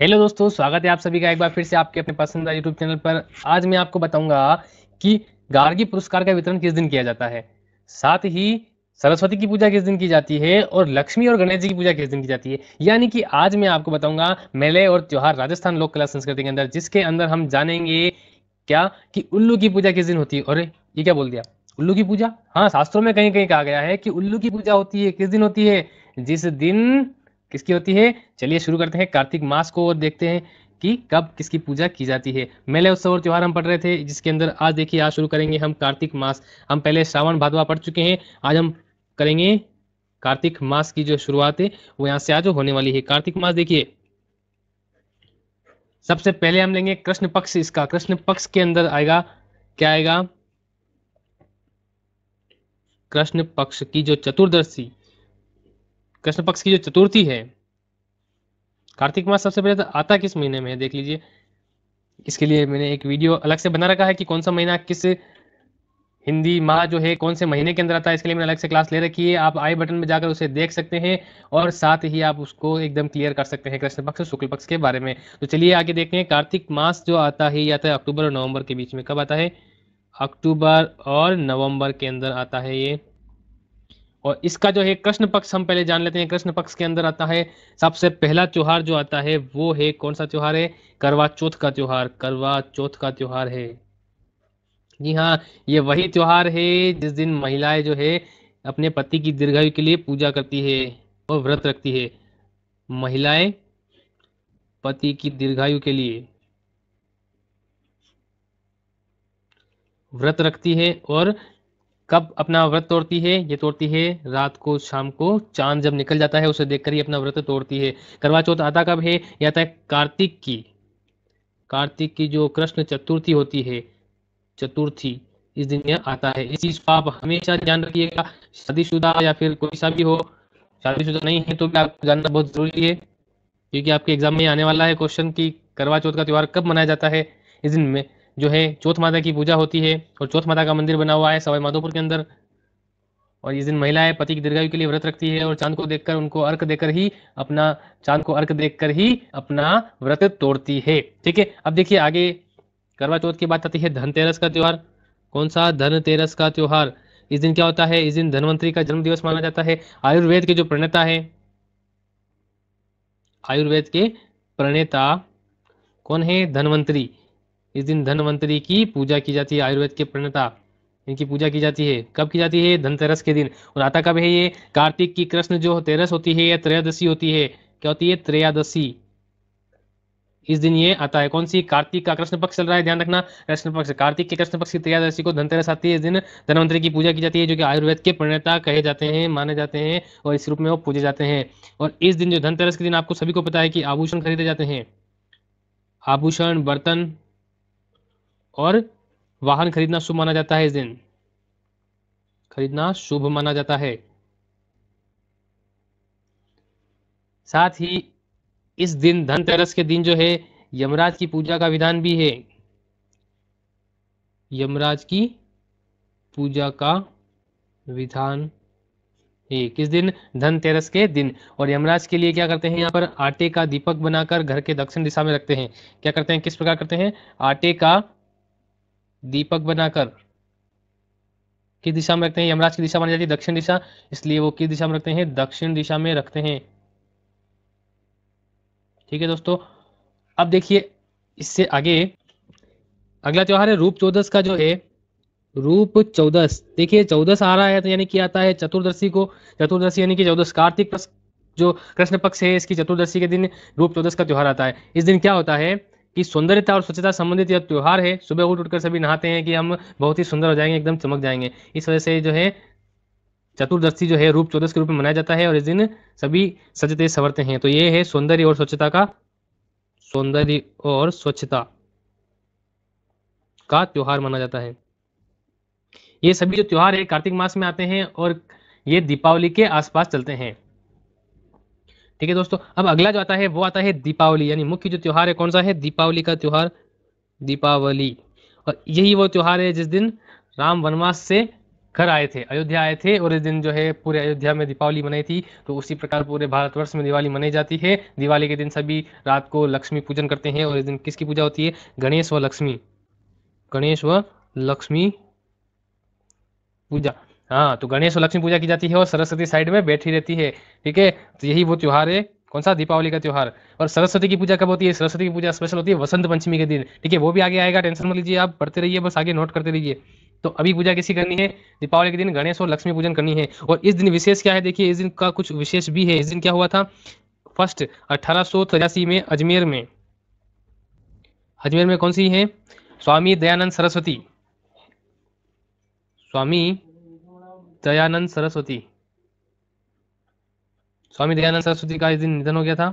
hello दोस्तों स्वागत है आप सभी का एक बार फिर से आपके अपने पसंदीदा यूट्यूब चैनल पर आज मैं आपको बताऊंगा कि गार्गी पुरस्कार का वितरण किस दिन किया जाता है साथ ही सरस्वती की पूजा किस दिन की जाती है और लक्ष्मी और गणेश जी की पूजा किस दिन की जाती है यानी कि आज मैं आपको बताऊंगा मेले और त्योहार राजस्थान लोक कला संस्कृति के अंदर जिसके अंदर हम जानेंगे क्या कि उल्लू की पूजा किस दिन होती है और ये क्या बोल दिया उल्लू की पूजा हाँ शास्त्रों में कहीं कहीं कहा गया है कि उल्लू की पूजा होती है किस दिन होती है जिस दिन किसकी होती है चलिए शुरू करते हैं कार्तिक मास को और देखते हैं कि कब किसकी पूजा की जाती है मेले उत्सव और त्यौहार हम पढ़ रहे थे जिसके अंदर आज देखिए आज शुरू करेंगे हम कार्तिक मास हम पहले श्रावण भादवा पढ़ चुके हैं आज हम करेंगे कार्तिक मास की जो शुरुआत है वो यहाँ से आज होने वाली है कार्तिक मास देखिए सबसे पहले हम लेंगे कृष्ण पक्ष इसका कृष्ण पक्ष के अंदर आएगा क्या आएगा कृष्ण पक्ष की जो चतुर्दशी कृष्ण पक्ष की जो चतुर्थी है कार्तिक मास सबसे पहले तो आता किस महीने में है देख लीजिए इसके लिए मैंने एक वीडियो अलग से बना रखा है कि कौन सा महीना किस हिंदी माह जो है कौन से महीने के अंदर आता है इसके लिए मैंने अलग से क्लास ले रखी है आप आई बटन में जाकर उसे देख सकते हैं और साथ ही आप उसको एकदम क्लियर कर सकते हैं कृष्ण पक्ष और शुक्ल पक्ष के बारे में तो चलिए आगे देखते हैं कार्तिक मास जो आता है ये आता है अक्टूबर और नवम्बर के बीच में कब आता है अक्टूबर और नवम्बर के अंदर आता है ये और इसका जो है कृष्ण पक्ष हम पहले जान लेते हैं कृष्ण पक्ष के अंदर आता है सबसे पहला त्योहार जो आता है वो है कौन सा त्योहार है करवा चौथ का त्योहार करवा चौथ का त्योहार है जी हाँ ये वही त्योहार है जिस दिन महिलाएं जो है अपने पति की दीर्घायु के लिए पूजा करती है और व्रत रखती है महिलाएं पति की दीर्घायु के लिए व्रत रखती है और कब अपना व्रत तोड़ती है ये तोड़ती है रात को शाम को चांद जब निकल जाता है उसे देखकर ही अपना व्रत तोड़ती है करवा चौथ आता कब है यह आता है कार्तिक की कार्तिक की जो कृष्ण चतुर्थी होती है चतुर्थी इस दिन यह आता है इस चीज को आप हमेशा ध्यान रखिएगा शादीशुदा या फिर कोई सा भी हो शादीशुदा नहीं है तो भी आपको जानना बहुत जरूरी है क्योंकि आपके एग्जाम में आने वाला है क्वेश्चन की करवा चौथ का त्यौहार कब मनाया जाता है इस दिन में जो है चौथ माता की पूजा होती है और चौथ माता का मंदिर बना हुआ है सवाई माधोपुर के अंदर और इस दिन महिलाएं पति की दीर्घायु के लिए व्रत रखती है और चांद को देखकर उनको अर्क देकर ही अपना चांद को अर्क देखकर ही अपना व्रत तोड़ती है ठीक है अब देखिए आगे करवा चौथ की बात आती है धनतेरस का त्यौहार कौन सा धनतेरस का त्यौहार इस दिन क्या होता है इस दिन धनवंतरी का जन्म दिवस माना जाता है आयुर्वेद के जो प्रणेता है आयुर्वेद के प्रणेता कौन है धनवंतरी इस दिन धनवंतरी की पूजा की जाती है आयुर्वेद के प्रणता इनकी पूजा की जाती है कब की जाती है धनतेरस के दिन और आता कब है ये कार्तिक की कृष्ण जो तेरस होती है या त्रयोदशी होती है क्या होती है त्रयादशी इस दिन ये आता है कौन सी कार्तिक का कृष्ण पक्ष चल रहा है ध्यान रखना कृष्ण पक्ष कार्तिक के कृष्ण पक्ष की त्रयादशी को धनतेरस आती है इस दिन धनवंतरी की पूजा की जाती है जो कि आयुर्वेद के प्रणेता कहे जाते हैं माने जाते हैं और इस रूप में वो पूजे जाते हैं और इस दिन जो धनतेरस के दिन आपको सभी को पता है कि आभूषण खरीदे जाते हैं आभूषण बर्तन और वाहन खरीदना शुभ माना जाता है इस दिन खरीदना शुभ माना जाता है साथ ही इस दिन धनतेरस के दिन जो है यमराज की पूजा का विधान भी है यमराज की पूजा का विधान है किस दिन धनतेरस के दिन और यमराज के लिए क्या करते हैं यहाँ पर आटे का दीपक बनाकर घर के दक्षिण दिशा में रखते हैं क्या करते हैं किस प्रकार करते हैं आटे का दीपक बनाकर किस दिशा में रखते हैं यमराज की दिशा मानी जाती है दक्षिण दिशा इसलिए वो किस दिशा में रखते हैं दक्षिण दिशा में रखते हैं ठीक है दोस्तों अब देखिए इससे आगे अगला त्योहार है रूप चौदस का जो है रूप चौदस देखिए चौदस आ रहा है तो यानी कि आता है चतुर्दशी को चतुर्दशी यानी कि चौदस कार्तिक जो कृष्ण पक्ष है इसकी चतुर्दशी के दिन रूप चौदस का त्योहार आता है इस दिन क्या होता है कि सौंदर्यता और स्वच्छता संबंधित यह त्यौहार है सुबह उठ उठकर सभी नहाते हैं कि हम बहुत ही सुंदर हो जाएंगे एकदम चमक जाएंगे इस वजह से जो है चतुर्दशी जो है रूप चौदस के रूप में मनाया जाता है और इस दिन सभी सजते संवरते हैं तो ये है सौंदर्य और स्वच्छता का सौंदर्य और स्वच्छता का त्योहार माना जाता है ये सभी जो त्योहार है कार्तिक मास में आते हैं और ये दीपावली के आसपास चलते हैं ठीक है दोस्तों अब अगला जो आता है वो आता है दीपावली यानी मुख्य जो त्यौहार है कौन सा है दीपावली का त्यौहार दीपावली और यही वो त्यौहार है जिस दिन राम वनवास से घर आए थे अयोध्या आए थे और इस दिन जो है पूरे अयोध्या में दीपावली मनाई थी तो उसी प्रकार पूरे भारतवर्ष में दिवाली मनाई जाती है दिवाली के दिन सभी रात को लक्ष्मी पूजन करते हैं और इस दिन किसकी पूजा होती है गणेश व लक्ष्मी गणेश व लक्ष्मी पूजा हाँ तो गणेश और लक्ष्मी पूजा की जाती है और सरस्वती साइड में बैठी रहती है ठीक है तो यही वो त्यौहार है कौन सा दीपावली का त्यौहार और सरस्वती की पूजा कब होती है सरस्वती की पूजा स्पेशल होती है वसंत पंचमी के दिन ठीक है वो भी आगे आएगा टेंशन मत लीजिए आप पढ़ते रहिए बस आगे नोट करते रहिए तो अभी पूजा किसी करनी है दीपावली के दिन गणेश और लक्ष्मी पूजन करनी है और इस दिन विशेष क्या है देखिए इस दिन का कुछ विशेष भी है इस दिन क्या हुआ था फर्स्ट अठारह में अजमेर में अजमेर में कौन सी है स्वामी दयानंद सरस्वती स्वामी दयानंद सरस्वती स्वामी दयानंद सरस्वती का इस दिन निधन हो गया था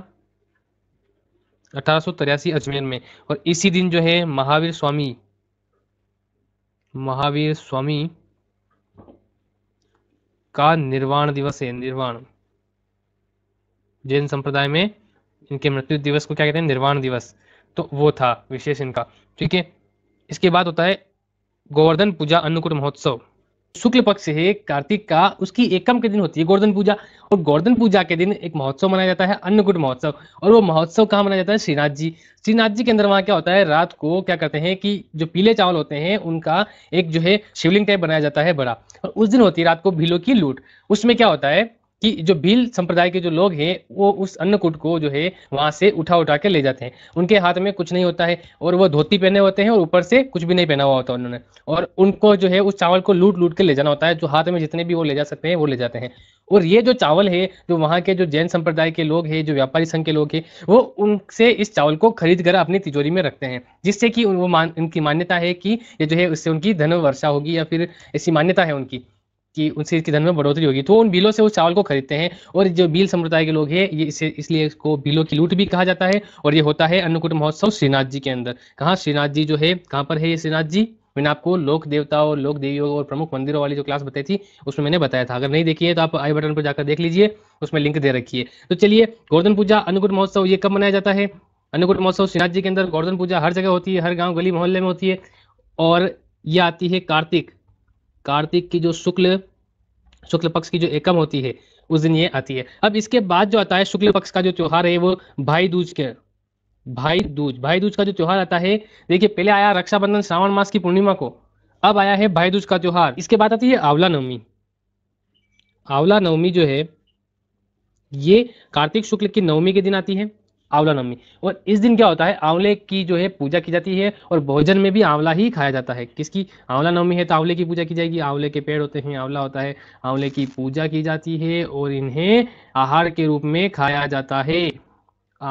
अठारह अजमेर में और इसी दिन जो है महावीर स्वामी महावीर स्वामी का निर्वाण दिवस है निर्वाण जैन संप्रदाय में इनके मृत्यु दिवस को क्या कहते हैं निर्वाण दिवस तो वो था विशेष इनका ठीक है इसके बाद होता है गोवर्धन पूजा अन्नकूट महोत्सव शुक्ल पक्ष है कार्तिक का उसकी एकम के दिन होती है गोवर्धन पूजा और गोवर्धन पूजा के दिन एक महोत्सव मनाया जाता है अन्नकूट महोत्सव और वो महोत्सव कहाँ मनाया जाता है श्रीनाथ जी श्रीनाथ जी के अंदर वहाँ क्या होता है रात को क्या करते हैं कि जो पीले चावल होते हैं उनका एक जो है शिवलिंग टाइप बनाया जाता है बड़ा और उस दिन होती है रात को भीलों की लूट उसमें क्या होता है कि जो भील संप्रदाय के जो लोग हैं वो उस अन्नकूट को जो है वहां से उठा उठा के ले जाते हैं उनके हाथ में कुछ नहीं होता है और वो धोती पहने होते हैं और ऊपर से कुछ भी नहीं पहना हुआ होता उन्होंने और उनको जो है उस चावल को लूट लूट के ले जाना होता है जो हाथ में जितने भी वो ले जा सकते हैं वो ले जाते हैं और ये जो चावल है जो वहाँ के जो जैन संप्रदाय के लोग हैं जो व्यापारी संघ के लोग हैं वो उनसे इस चावल को खरीद कर अपनी तिजोरी में रखते हैं जिससे कि वो मान उनकी मान्यता है कि ये जो है उससे उनकी धन वर्षा होगी या फिर ऐसी मान्यता है उनकी कि उनसे इसके धन में बढ़ोतरी होगी तो उन बिलों से वो चावल को खरीदते हैं और जो बिल समुदाय के लोग हैं ये इसे इसलिए इसको बिलों की लूट भी कहा जाता है और ये होता है अन्नकूट महोत्सव श्रीनाथ जी के अंदर कहाँ श्रीनाथ जी जो है कहाँ पर है ये श्रीनाथ जी मैंने आपको लोक देवताओं लोक देवियों और प्रमुख मंदिरों वाली जो क्लास बताई थी उसमें मैंने बताया था अगर नहीं देखी है तो आप आई बटन पर जाकर देख लीजिए उसमें लिंक दे रखी है तो चलिए गोवर्धन पूजा अनुकूट महोत्सव ये कब मनाया जाता है अनुकूट महोत्सव श्रीनाथ जी के अंदर गोवर्धन पूजा हर जगह होती है हर गाँव गली मोहल्ले में होती है और ये आती है कार्तिक कार्तिक की जो शुक्ल शुक्ल पक्ष की जो एकम होती है उस दिन ये आती है अब इसके बाद जो आता है शुक्ल पक्ष का जो त्योहार है वो भाई दूज के भाई दूज भाई दूज का जो त्योहार आता है देखिए पहले आया रक्षाबंधन श्रावण मास की पूर्णिमा को अब आया है भाई दूज का त्योहार इसके बाद आती है आंवला नवमी आंवला नवमी जो है ये कार्तिक शुक्ल की नवमी के दिन आती है आंवला नवमी और इस दिन क्या होता है आंवले की जो है पूजा की जाती है और भोजन में भी आंवला ही खाया जाता है किसकी आंवला नवमी है तो आंवले की पूजा की जाएगी आंवले के पेड़ होते हैं आंवला होता है आंवले की पूजा की जाती है और इन्हें आहार के रूप में खाया जाता है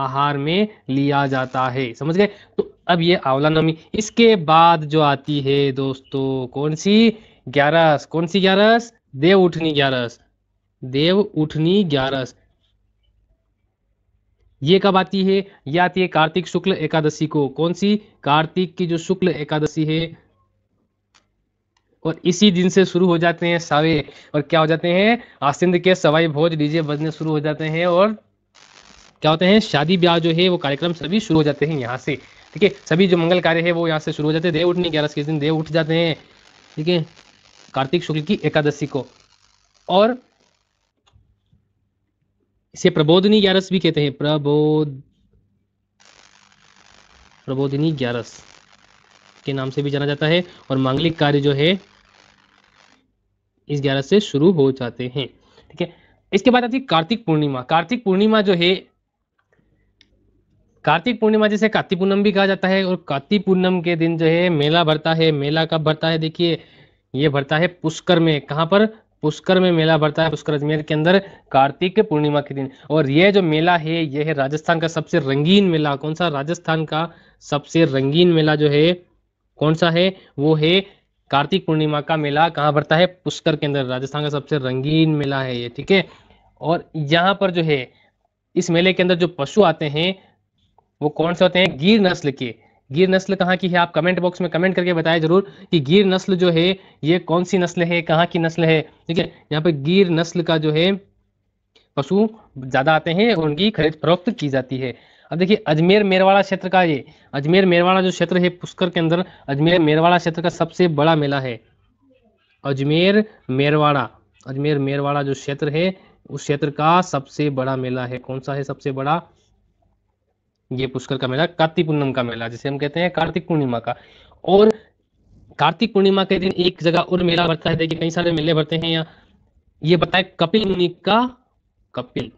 आहार में लिया जाता है समझ गए तो अब ये आंवला नवमी इसके बाद जो आती है दोस्तों कौन सी ग्यारस कौन सी ग्यारस देव उठनी ग्यारस देव उठनी ग्यारस ये कब आती है ये आती है कार्तिक शुक्ल एकादशी को कौन सी कार्तिक की जो शुक्ल एकादशी है और इसी दिन से शुरू हो जाते हैं सावे और क्या हो जाते हैं आसिंद के सवाई भोज डीजे बजने शुरू हो जाते हैं और क्या होते हैं शादी ब्याह जो है वो कार्यक्रम सभी शुरू हो जाते हैं यहाँ से ठीक है सभी जो मंगल कार्य है वो यहाँ से शुरू हो जाते हैं देव उठने ग्यारह के दिन देव उठ जाते हैं ठीक है कार्तिक शुक्ल की एकादशी को और इसे प्रबोधनी ग्यारस भी कहते हैं प्रबोध प्रबोधनी ग्यारस के नाम से भी जाना जाता है और मांगलिक कार्य जो है इस ग्यारह से शुरू हो जाते हैं ठीक है इसके बाद आती है कार्तिक पूर्णिमा कार्तिक पूर्णिमा जो है कार्तिक पूर्णिमा जिसे कार्तिक पूनम भी कहा जाता है और कार्तिक पूनम के दिन जो है मेला भरता है मेला कब भरता है देखिए ये भरता है पुष्कर में कहाँ पर पुष्कर में मेला भरता है पुष्कर अजमेर के अंदर कार्तिक पूर्णिमा के दिन और यह जो मेला है यह है राजस्थान का सबसे रंगीन मेला कौन सा राजस्थान का सबसे रंगीन मेला जो है कौन सा है वो है कार्तिक पूर्णिमा का मेला कहाँ भरता है पुष्कर के अंदर राजस्थान का सबसे रंगीन मेला है ये ठीक है और यहाँ पर जो है इस मेले के अंदर जो पशु आते हैं वो कौन से होते हैं गिर नस्ल के गिर नस्ल कहाँ की है आप कमेंट बॉक्स में कमेंट करके बताएं जरूर कि गिर नस्ल जो है ये कौन सी नस्ल है कहाँ की नस्ल है ठीक है यहाँ पे गिर नस्ल का जो है पशु ज्यादा आते हैं और उनकी खरीद फरोख्त की जाती है अब देखिए अजमेर मेरवाड़ा क्षेत्र का ये अजमेर मेरवाड़ा जो क्षेत्र है पुष्कर के अंदर अजमेर मेरवाड़ा क्षेत्र का सबसे बड़ा मेला है अजमेर मेरवाड़ा अजमेर मेरवाड़ा जो क्षेत्र है उस क्षेत्र का सबसे बड़ा मेला है कौन सा है सबसे बड़ा ये पुष्कर का मेला कार्तिक पूर्णिमा का मेला जिसे हम कहते हैं कार्तिक पूर्णिमा का और कार्तिक पूर्णिमा के दिन एक जगह और मेला भरता है देखिए कई सारे मेले भरते हैं यहाँ ये बताए कपिल मुनि का कपिल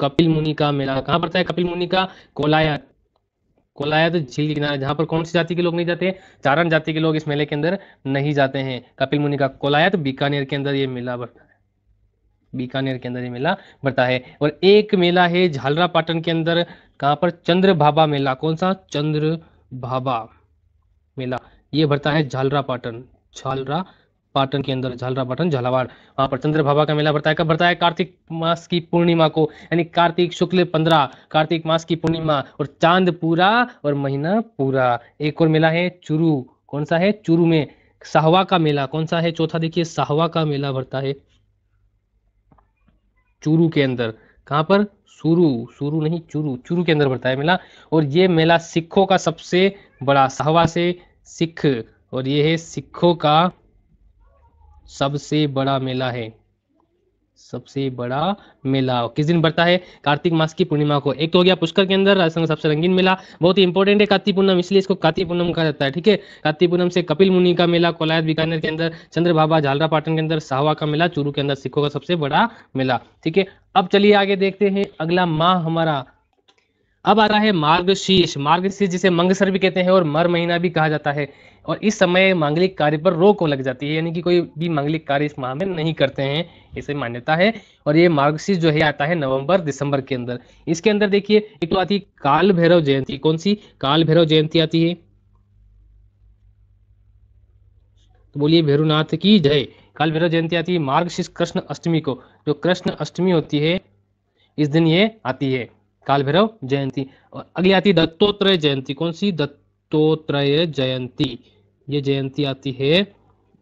कपिल मुनि का मेला कहाँ पड़ता है कपिल मुनि का कोलायत कोलायत झील किनारे जहां पर कौन सी जाति के लोग नहीं जाते चारण जाति के लोग इस मेले के अंदर नहीं जाते हैं कपिल मुनि का कोलायत बीकानेर के अंदर ये मेला भरता बीकानेर के अंदर ये मेला बढ़ता है और एक मेला है झालरा पाटन के अंदर कहाँ पर चंद्र भाबा मेला कौन सा चंद्र भाबा मेला ये भरता है झालरा पाटन झालरा पाटन के अंदर झालरा पाटन झालावाड़ वहां पर चंद्र भाबा का मेला भरता है कब भरता है कार्तिक मास की पूर्णिमा को यानी कार्तिक शुक्ल पंद्रह कार्तिक मास की पूर्णिमा और चांद पूरा और महीना पूरा एक और मेला है चुरू कौन सा है चुरू में साहवा का मेला कौन सा है चौथा देखिए साहवा का मेला भरता है चूरू के अंदर कहाँ पर सुरू सुरू नहीं चूरू चूरू के अंदर बढ़ता है मेला और ये मेला सिखों का सबसे बड़ा सहवा से सिख और ये है सिखों का सबसे बड़ा मेला है सबसे बड़ा मेला किस दिन बढ़ता है कार्तिक मास की पूर्णिमा को एक तो हो गया पुष्कर के अंदर राजस्थान का सबसे रंगीन मेला बहुत ही इंपॉर्टेंट है कार्तिक पूनम इसलिए इसको कार्तिक पूनम कहा जाता है ठीक है कार्तिक पूनम से कपिल मुनि का मेला कोलायत बीकानेर के अंदर चंद्रभाबा झालरा पाटन के अंदर साहवा का मेला चूरू के अंदर सिखों का सबसे बड़ा मेला ठीक है अब चलिए आगे देखते हैं अगला माह हमारा अब आ रहा है मार्गशीर्ष मार्गशीर्ष जिसे मंगसर भी कहते हैं और मर महीना भी कहा जाता है और इस समय मांगलिक कार्य पर रोक लग जाती है यानी कि कोई भी मांगलिक कार्य इस माह में नहीं करते हैं ऐसे मान्यता है और ये मार्गशीर्ष जो है आता है नवंबर दिसंबर के अंदर इसके अंदर देखिए एक तो आती है काल भैरव जयंती कौन सी काल भैरव जयंती आती है तो बोलिए भैरुनाथ की जय काल भैरव जयंती आती है मार्गशीर्ष कृष्ण अष्टमी को जो कृष्ण अष्टमी होती है इस दिन ये आती है काल भैरव जयंती और अगली आती है दत्तोत्रय जयंती कौन सी दत्तोत्रय जयंती ये जयंती आती है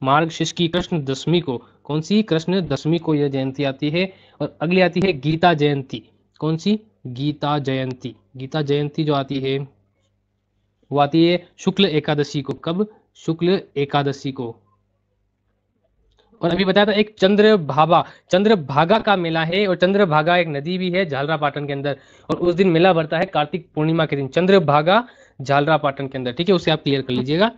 मार्ग की कृष्ण दशमी को कौन सी कृष्ण दशमी को यह जयंती आती है और अगली आती है गीता जयंती कौन सी गीता जयंती गीता जयंती जो आती है वो आती है शुक्ल एकादशी को कब शुक्ल एकादशी को और अभी बताया था एक चंद्र भाबा चंद्र भागा का मेला है और चंद्र भागा एक नदी भी है झालरा पाटन के अंदर और उस दिन मेला भरता है कार्तिक पूर्णिमा के दिन चंद्र भागा झालरा पाटन के अंदर ठीक है उसे आप क्लियर कर लीजिएगा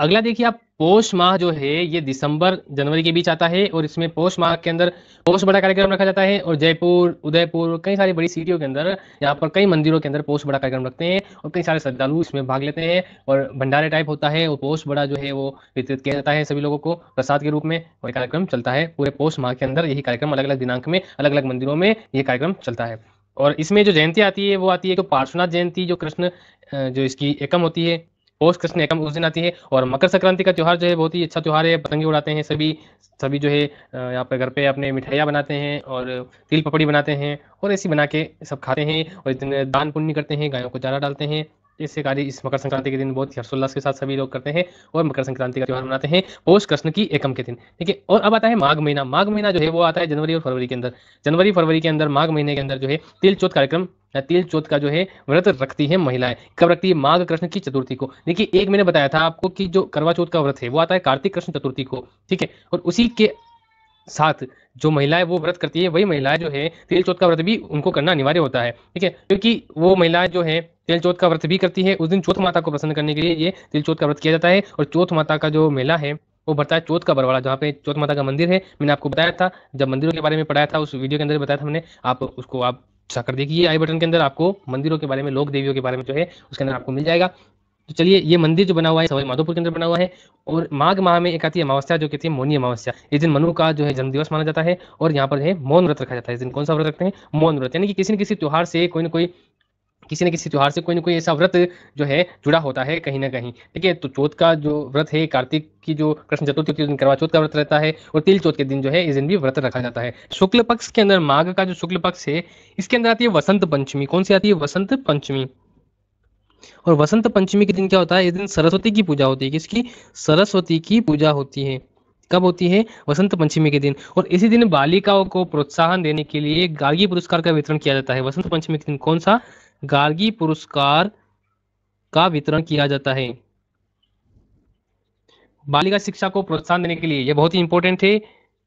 अगला देखिए आप पोष माह जो है ये दिसंबर जनवरी के बीच आता है और इसमें पोष माह के अंदर पोष बड़ा कार्यक्रम रखा जाता है और जयपुर उदयपुर कई सारी बड़ी सिटियों के अंदर यहाँ पर कई मंदिरों के अंदर पोष बड़ा कार्यक्रम रखते हैं और कई सारे श्रद्धालु इसमें भाग लेते हैं और भंडारे टाइप होता है और पोष बड़ा जो है वो वितरित किया जाता है सभी लोगों को प्रसाद के रूप में और कार्यक्रम चलता है पूरे पोष माह के अंदर यही कार्यक्रम अलग अलग दिनांक में अलग अलग मंदिरों में ये कार्यक्रम चलता है और इसमें जो जयंती आती है वो आती है तो पार्श्वनाथ जयंती जो कृष्ण जो इसकी एकम होती है पोष कृष्ण एकम उस दिन आती है और मकर संक्रांति का त्यौहार जो है बहुत ही अच्छा त्यौहार है पतंगे उड़ाते हैं सभी सभी जो है यहाँ पे घर पे अपने मिठाइयाँ बनाते हैं और तिल पपड़ी बनाते हैं और ऐसी बना के सब खाते हैं और इस दिन दान पुण्य करते हैं गायों को चारा डालते हैं इससे कार्य इस मकर संक्रांति के दिन बहुत हर्षोल्लास के साथ सभी लोग करते हैं और मकर संक्रांति का त्यौहार मनाते हैं पोष कृष्ण की एकम के दिन ठीक है और अब आता है माघ महीना माघ महीना जो है वो आता है जनवरी और फरवरी के अंदर जनवरी फरवरी के अंदर माघ महीने के अंदर जो है तिल चौथ कार्यक्रम तिल चौथ का जो है व्रत रखती है महिलाएं कब रखती है माघ कृष्ण की चतुर्थी को देखिए एक मैंने बताया था आपको कि जो करवा चौथ का व्रत है वो आता है कार्तिक कृष्ण चतुर्थी को ठीक है और उसी के साथ जो महिलाएं वो व्रत करती है वही महिलाएं जो है तेल चौथ का व्रत भी उनको करना अनिवार्य होता है ठीक है क्योंकि वो महिलाएं जो है तेल चौथ का व्रत भी करती है उस दिन चौथ माता को प्रसन्न करने के लिए ये तेल चौथ का व्रत किया जाता है और चौथ माता का जो मेला है वो भरता है चौथ का बरवाड़ा जहाँ पे चौथ माता का मंदिर है मैंने आपको बताया था जब मंदिरों के बारे में पढ़ाया था उस वीडियो के अंदर बताया था हमने आप उसको आप कर देखिए आई बटन के अंदर आपको मंदिरों के बारे में लोक देवियों के बारे में जो है उसके अंदर आपको मिल जाएगा तो चलिए ये मंदिर जो बना हुआ है सवाई माधोपुर के अंदर बना हुआ है और माघ माह में एक आती है अमावस्या जो कहती है मौनी अमावस्या इस दिन मनु का जो है जन्मदिवस माना जाता है और यहाँ पर जो है मौन व्रत रखा जाता है इस दिन कौन सा व्रत रखते हैं मौन व्रत यानी कि किसी न किसी त्यौहार से कोई ना कोई किसी न किसी त्यौहार से कोई ना कोई ऐसा व्रत जो है जुड़ा होता है कहीं ना कहीं ठीक है तो चौथ का जो व्रत है कार्तिक की जो कृष्ण चतुर्थी के दिन करवा चौथ का व्रत रहता है और तिल चौथ के दिन जो है इस दिन भी व्रत रखा जाता है शुक्ल पक्ष के अंदर माघ का जो शुक्ल पक्ष है इसके अंदर आती है वसंत पंचमी कौन सी आती है वसंत पंचमी और वसंत पंचमी के दिन क्या होता है इस दिन सरस्वती की पूजा होती है किसकी सरस्वती की पूजा होती है कब होती है वसंत पंचमी के दिन और इसी दिन बालिकाओं को प्रोत्साहन देने के लिए गार्गी पुरस्कार का वितरण किया जाता है वसंत पंचमी के दिन कौन सा गार्गी पुरस्कार का वितरण किया जाता है बालिका शिक्षा को प्रोत्साहन देने के लिए यह बहुत ही इंपॉर्टेंट है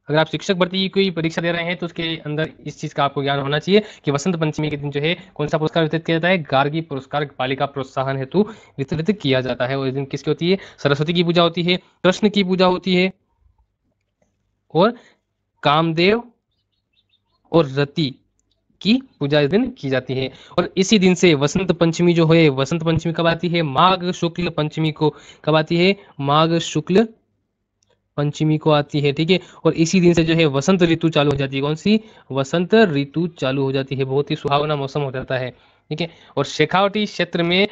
अगर आप शिक्षक भर्ती की कोई परीक्षा दे रहे हैं तो उसके अंदर इस चीज का आपको ज्ञान होना चाहिए कि वसंत पंचमी के दिन जो है कौन सा पुरस्कार वितरित किया जाता है गार्गी पुरस्कार बालिका प्रोत्साहन हेतु वितरित किया जाता है और इस दिन किसकी होती है सरस्वती की पूजा होती है कृष्ण की पूजा होती है और कामदेव और रति की पूजा इस दिन की जाती है और इसी दिन से वसंत पंचमी जो है वसंत पंचमी कब आती है माघ शुक्ल पंचमी को कब आती है माघ शुक्ल पंचमी को आती है ठीक है और इसी दिन से जो है वसंत ऋतु चालू हो जाती है कौन सी वसंत ऋतु चालू हो जाती है बहुत ही सुहावना मौसम हो जाता है ठीक है और शेखावटी क्षेत्र में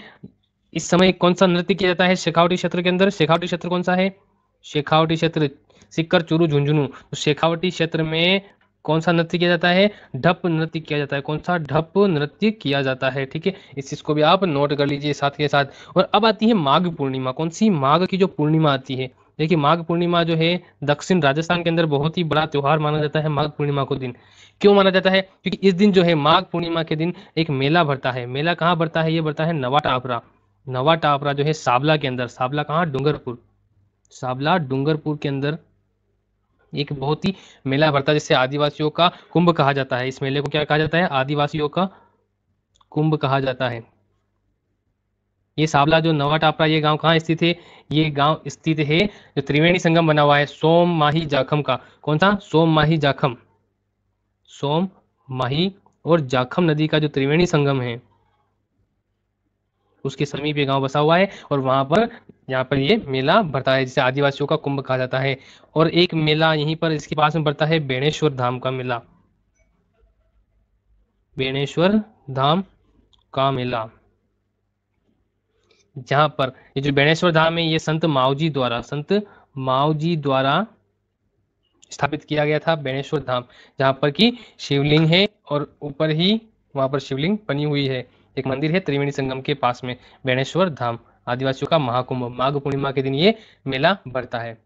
इस समय कौन सा नृत्य किया जाता है शेखावटी क्षेत्र के अंदर शेखावटी क्षेत्र कौन सा है शेखावटी क्षेत्र सिक्कर चूरू झुंझुनू तो शेखावटी क्षेत्र में कौन सा नृत्य किया जाता है ढप नृत्य किया जाता है कौन सा ढप नृत्य किया जाता है ठीक है इस चीज को भी आप नोट कर लीजिए साथ के साथ और अब आती है माघ पूर्णिमा कौन सी माघ की जो पूर्णिमा आती है देखिए माघ पूर्णिमा जो है दक्षिण राजस्थान के अंदर बहुत ही बड़ा त्यौहार माना जाता है माघ पूर्णिमा को दिन क्यों माना जाता है क्योंकि इस दिन जो है माघ पूर्णिमा के दिन एक मेला भरता है मेला कहाँ भरता है ये भरता है नवा टापरा नवा टापरा जो है साबला के अंदर साबला कहाँ डूंगरपुर साबला डूंगरपुर के अंदर एक बहुत ही मेला भरता है जिससे आदिवासियों का कुंभ कहा जाता है इस मेले को क्या कहा जाता है आदिवासियों का कुंभ कहा जाता है ये साबला जो नवा टापरा ये गांव कहाँ स्थित है ये गांव स्थित है जो त्रिवेणी संगम बना हुआ है सोम माही जाखम का कौन सा सोम माही जाखम सोम माही और जाखम नदी का जो त्रिवेणी संगम है उसके समीप ये गांव बसा हुआ है और वहां पर यहाँ पर ये मेला भरता है जिसे आदिवासियों का कुंभ कहा जाता है और एक मेला यहीं पर इसके पास में भरता है बेणेश्वर धाम का मेला बेणेश्वर धाम का मेला जहाँ पर ये जो बेणेश्वर धाम है ये संत माओजी द्वारा संत माओजी द्वारा स्थापित किया गया था बेणेश्वर धाम जहां पर कि शिवलिंग है और ऊपर ही वहां पर शिवलिंग बनी हुई है एक मंदिर है त्रिवेणी संगम के पास में बेणेश्वर धाम आदिवासियों का महाकुंभ माघ पूर्णिमा के दिन ये मेला भरता है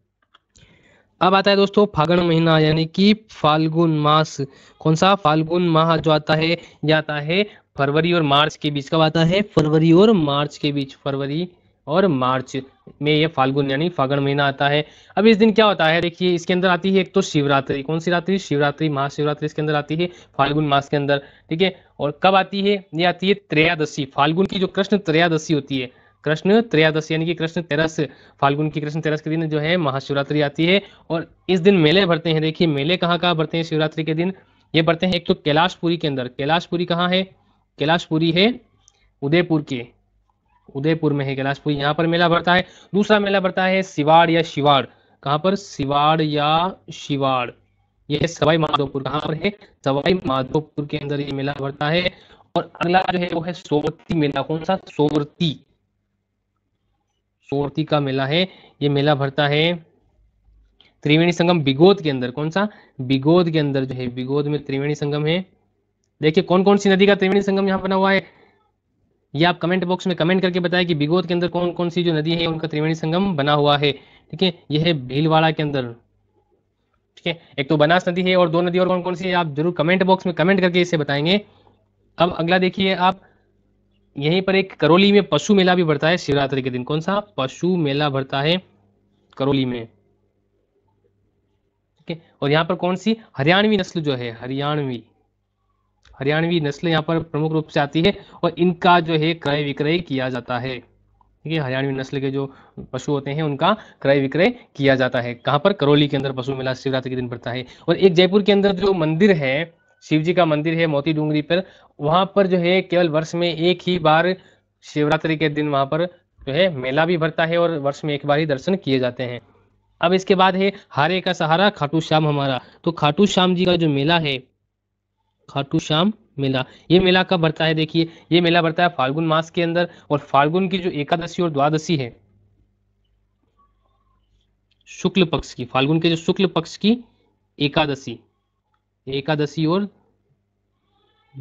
अब आता है दोस्तों फागण महीना यानी कि फाल्गुन मास कौन सा फाल्गुन माह जो आता है यह आता है फरवरी और मार्च के बीच कब आता है फरवरी और मार्च के बीच फरवरी और मार्च में यह फाल्गुन यानी फागण महीना आता है अब इस दिन क्या होता है देखिए इसके अंदर आती है एक तो शिवरात्रि कौन सी रात्रि शिवरात्रि महाशिवरात्रि इसके अंदर आती है फाल्गुन मास के अंदर ठीक है और कब आती है ये आती है त्रयादशी फाल्गुन की जो कृष्ण त्रयादशी होती है कृष्ण त्रयादशी यानी कि कृष्ण तेरस फाल्गुन की कृष्ण तेरस के दिन जो है महाशिवरात्रि आती है और इस दिन मेले भरते हैं देखिए मेले कहाँ कहाँ भरते हैं शिवरात्रि के दिन ये भरते हैं एक तो कैलाशपुरी के अंदर कैलाशपुरी कहाँ है कैलाशपुरी है उदयपुर के उदयपुर में है कैलाशपुरी यहाँ पर मेला भरता है दूसरा मेला भरता है सिवाड़ या शिवाड़ कहाँ पर सिवाड़ या शिवाड़ यह है सवाई माधोपुर कहाँ पर है सवाई माधोपुर के अंदर ये मेला भरता है और अगला जो है वो है सोवरती मेला कौन सा सोवरती सोवरती का मेला है ये मेला भरता है त्रिवेणी संगम बिगोद के अंदर कौन सा बिगोद के अंदर जो है बिगोद में त्रिवेणी संगम है देखिए कौन कौन सी नदी का त्रिवेणी संगम यहाँ बना हुआ है ये आप कमेंट बॉक्स में कमेंट करके बताएं कि बिगोद के अंदर कौन कौन सी जो नदी है उनका त्रिवेणी संगम बना हुआ है ठीक है यह है भीलवाड़ा के अंदर ठीक है एक तो बनास नदी है और दो नदी और कौन कौन सी है आप जरूर कमेंट बॉक्स में कमेंट करके इसे बताएंगे अब अगला देखिए आप यहीं पर एक करौली में पशु मेला भी भरता है शिवरात्रि के दिन कौन सा पशु मेला भरता है करौली में ठीक है और यहाँ पर कौन सी हरियाणवी नस्ल जो है हरियाणवी हरियाणवी नस्ल यहाँ पर प्रमुख रूप से आती है और इनका जो है क्रय विक्रय किया जाता है ठीक है हरियाणवी नस्ल के जो पशु होते हैं उनका क्रय विक्रय किया जाता है कहाँ पर करौली के अंदर पशु मेला शिवरात्रि के दिन पड़ता है और एक जयपुर के अंदर जो मंदिर है शिव जी का मंदिर है मोती डूंगरी पर वहां पर जो है केवल वर्ष में एक ही बार शिवरात्रि के दिन वहां पर जो है मेला भी भरता है और वर्ष में एक बार ही दर्शन किए जाते हैं अब इसके बाद है हारे का सहारा खाटू श्याम हमारा तो खाटू श्याम जी का जो मेला है खाटू श्याम मेला ये मेला कब भरता है देखिए ये मेला बढ़ता है फाल्गुन मास के अंदर और फाल्गुन की जो एकादशी और द्वादशी है शुक्ल पक्ष की फाल्गुन के जो शुक्ल पक्ष की एकादशी एकादशी और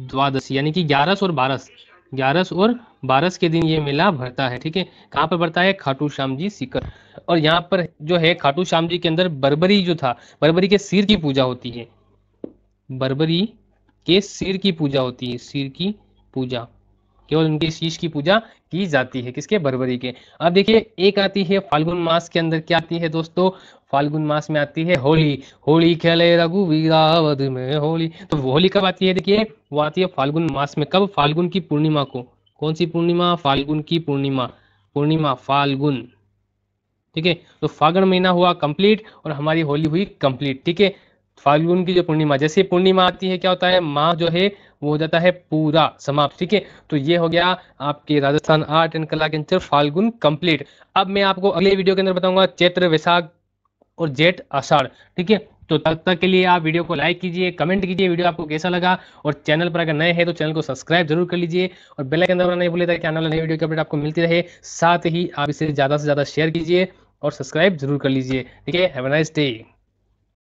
द्वादशी यानी कि ग्यारस और बारस ग्यारस और बारस के दिन ये मेला भरता है ठीक है कहाँ पर भरता है खाटू श्याम जी सीकर और यहाँ पर जो है खाटू श्याम जी के अंदर बरबरी जो था बरबरी के सिर की पूजा होती है बरबरी के सिर की पूजा होती है सिर की पूजा केवल उनके शीश की पूजा की जाती है किसके बरबरी के अब देखिए एक आती है फाल्गुन मास के अंदर क्या आती है दोस्तों फाल्गुन मास में आती है होली होली खेले रघुवीरावध में होली तो होली कब आती है देखिए वो आती है फाल्गुन मास में कब फाल्गुन की पूर्णिमा को कौन सी पूर्णिमा फाल्गुन की पूर्णिमा पूर्णिमा फाल्गुन ठीक है तो फागुन महीना हुआ कंप्लीट और हमारी होली हुई कंप्लीट ठीक है फाल्गुन की जो पूर्णिमा जैसे पूर्णिमा आती है क्या होता है माँ जो है वो हो जाता है पूरा समाप्त ठीक है तो ये हो गया आपके राजस्थान आर्ट एंड कला के अंतर फाल्गुन कंप्लीट अब मैं आपको अगले वीडियो के अंदर बताऊंगा चैत्र वैशाख और जेठ आषाढ़ ठीक है तो तब तक के लिए आप वीडियो को लाइक कीजिए कमेंट कीजिए वीडियो आपको कैसा लगा और चैनल पर अगर नए हैं तो चैनल को सब्सक्राइब जरूर कर लीजिए और बेल आइकन दबाना नहीं भूले ताकि आने वाले नए वीडियो की अपडेट आपको मिलती रहे साथ ही आप इसे ज़्यादा से ज़्यादा शेयर कीजिए और सब्सक्राइब जरूर कर लीजिए ठीक है हैव नाइस डे